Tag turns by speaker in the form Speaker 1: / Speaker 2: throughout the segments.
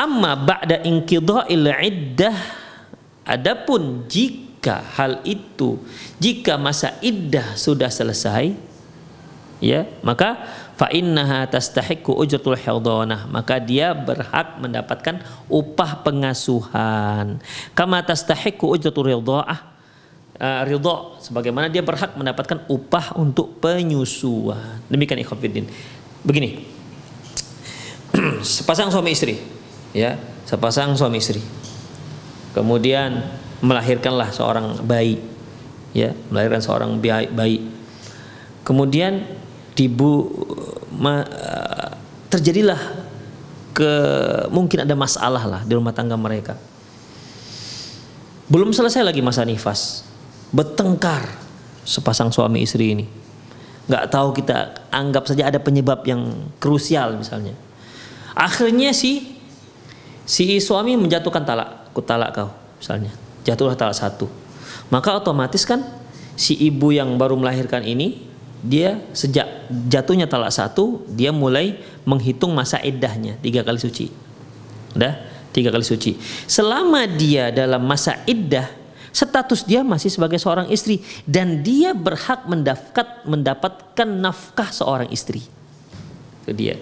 Speaker 1: Amma ba'da inqidha'il iddah adapun jika hal itu jika masa iddah sudah selesai ya maka fa innaha tastahiqqu ujratul hidhanah maka dia berhak mendapatkan upah pengasuhan kama tastahiqqu ujratul ridha'ah Uh, eh, ridho sebagaimana dia berhak mendapatkan upah untuk penyusuan demikian ikhwatiddin begini sepasang suami istri ya sepasang suami istri kemudian melahirkanlah seorang bayi ya melahirkan seorang bayi kemudian dibu ma, terjadilah ke mungkin ada masalah lah di rumah tangga mereka belum selesai lagi masa nifas bertengkar sepasang suami istri ini nggak tahu kita anggap saja ada penyebab yang krusial misalnya akhirnya sih si suami menjatuhkan talak, ku talak kau misalnya, jatuhlah talak satu. Maka otomatis kan si ibu yang baru melahirkan ini dia sejak jatuhnya talak satu dia mulai menghitung masa iddahnya tiga kali suci udah tiga kali suci selama dia dalam masa iddah status dia masih sebagai seorang istri dan dia berhak mendapat mendapatkan nafkah seorang istri itu dia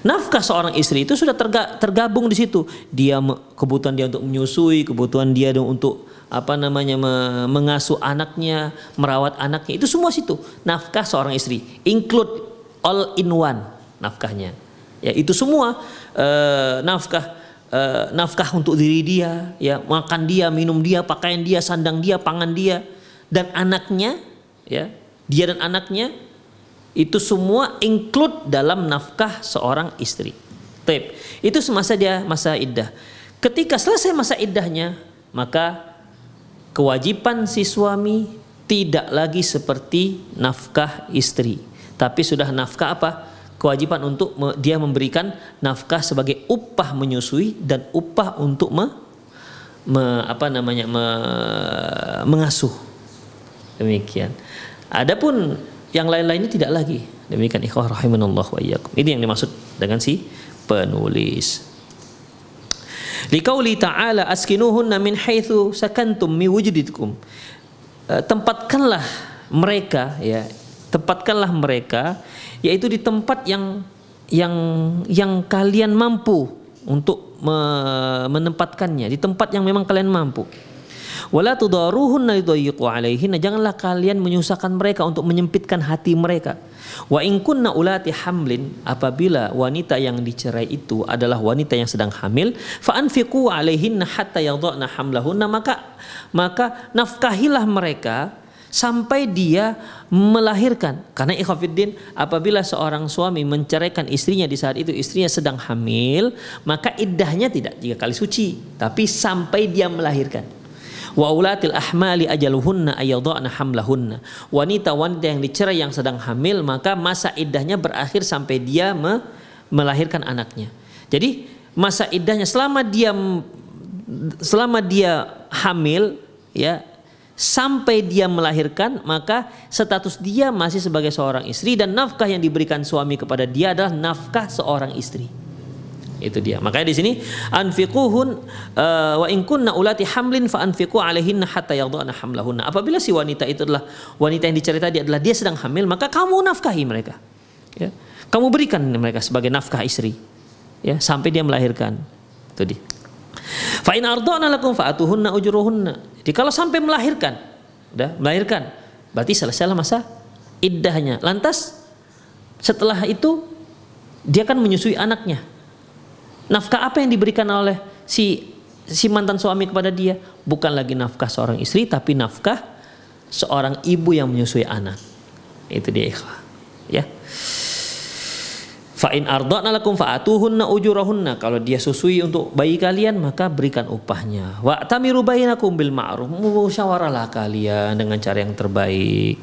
Speaker 1: Nafkah seorang istri itu sudah terga, tergabung di situ. Dia kebutuhan dia untuk menyusui, kebutuhan dia untuk apa namanya mengasuh anaknya, merawat anaknya. Itu semua situ. Nafkah seorang istri include all in one nafkahnya. Ya, itu semua eh, nafkah eh, nafkah untuk diri dia, ya, makan dia, minum dia, pakaian dia, sandang dia, pangan dia dan anaknya, ya. Dia dan anaknya itu semua include dalam nafkah seorang istri. tep. Itu semasa dia masa iddah. Ketika selesai masa iddahnya, maka kewajiban si suami tidak lagi seperti nafkah istri, tapi sudah nafkah apa? Kewajiban untuk dia memberikan nafkah sebagai upah menyusui dan upah untuk me, me, apa namanya me, mengasuh. Demikian. Adapun yang lain-lainnya tidak lagi. Demikian ikhwah rahimanullah wa iyyakum. Ini yang dimaksud dengan si penulis. Liqauli ta'ala askinuhunna min haitsu sakantum mi wujudikum. E, tempatkanlah mereka ya, tempatkanlah mereka yaitu di tempat yang yang yang kalian mampu untuk menempatkannya, di tempat yang memang kalian mampu. Wala tudaruhunna yudayyiqu alaihinna. Janganlah kalian menyusahkan mereka untuk menyempitkan hati mereka. Wa in kunna ulati hamlin apabila wanita yang dicerai itu adalah wanita yang sedang hamil, fa anfiqu alaihinna hatta yadhna hamlahunna maka maka nafkahilah mereka sampai dia melahirkan. Karena ikhafiddin apabila seorang suami menceraikan istrinya di saat itu istrinya sedang hamil, maka iddahnya tidak tiga kali suci, tapi sampai dia melahirkan. Wa ulatil ahmali ajaluhunna ayadhana hamlahunna. Wanita-wanita yang dicerai yang sedang hamil maka masa iddahnya berakhir sampai dia me melahirkan anaknya. Jadi masa iddahnya selama dia selama dia hamil ya sampai dia melahirkan maka status dia masih sebagai seorang istri dan nafkah yang diberikan suami kepada dia adalah nafkah seorang istri itu dia makanya di sini anfiquhun eh, wa in kunna ulati hamlin fa anfiqu alaihinna hatta yadhana hamlahunna apabila si wanita itu adalah wanita yang dicari tadi adalah dia sedang hamil maka kamu nafkahi mereka ya kamu berikan mereka sebagai nafkah istri ya sampai dia melahirkan itu dia fa in ardhana lakum atuhunna ujruhunna jadi kalau sampai melahirkan udah melahirkan berarti lah masa iddahnya lantas setelah itu dia akan menyusui anaknya Nafkah apa yang diberikan oleh si si mantan suami kepada dia? Bukan lagi nafkah seorang istri tapi nafkah seorang ibu yang menyusui anak. Itu dia ikhwah. Ya. Fa'in arda'na lakum fa'atuhunna ujurahunna. Kalau dia susui untuk bayi kalian, maka berikan upahnya. Wa tamiru bainakum bil ma'ruf. Musyawarahlah kalian dengan cara yang terbaik.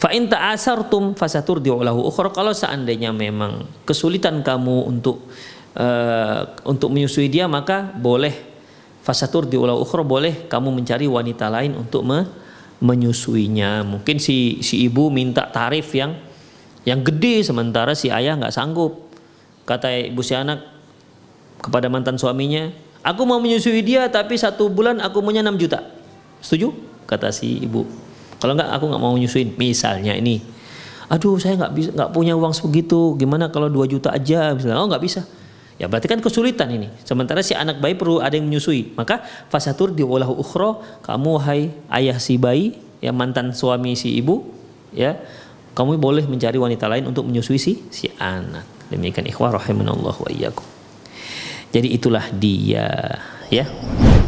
Speaker 1: Fa'in ta'asartum fasatur di'ulahu ukhra. Kalau seandainya memang kesulitan kamu untuk Eh, untuk menyusui dia maka boleh fasatur ulau ukhra boleh kamu mencari wanita lain untuk me menyusuinya mungkin si si ibu minta tarif yang yang gede sementara si ayah nggak sanggup kata ibu si anak kepada mantan suaminya aku mau menyusui dia tapi satu bulan aku punya 6 juta setuju kata si ibu kalau nggak aku nggak mau menyusuin misalnya ini aduh saya nggak bisa nggak punya uang segitu gimana kalau 2 juta aja misalnya oh nggak bisa Ya berarti kan kesulitan ini. Sementara si anak bayi perlu ada yang menyusui. Maka fasatur diulahu ukhro, kamu hai ayah si bayi, ya mantan suami si ibu, ya kamu boleh mencari wanita lain untuk menyusui si, si anak. Demikian ikhwah rahimahullah wa iyyakum. Jadi itulah dia, ya.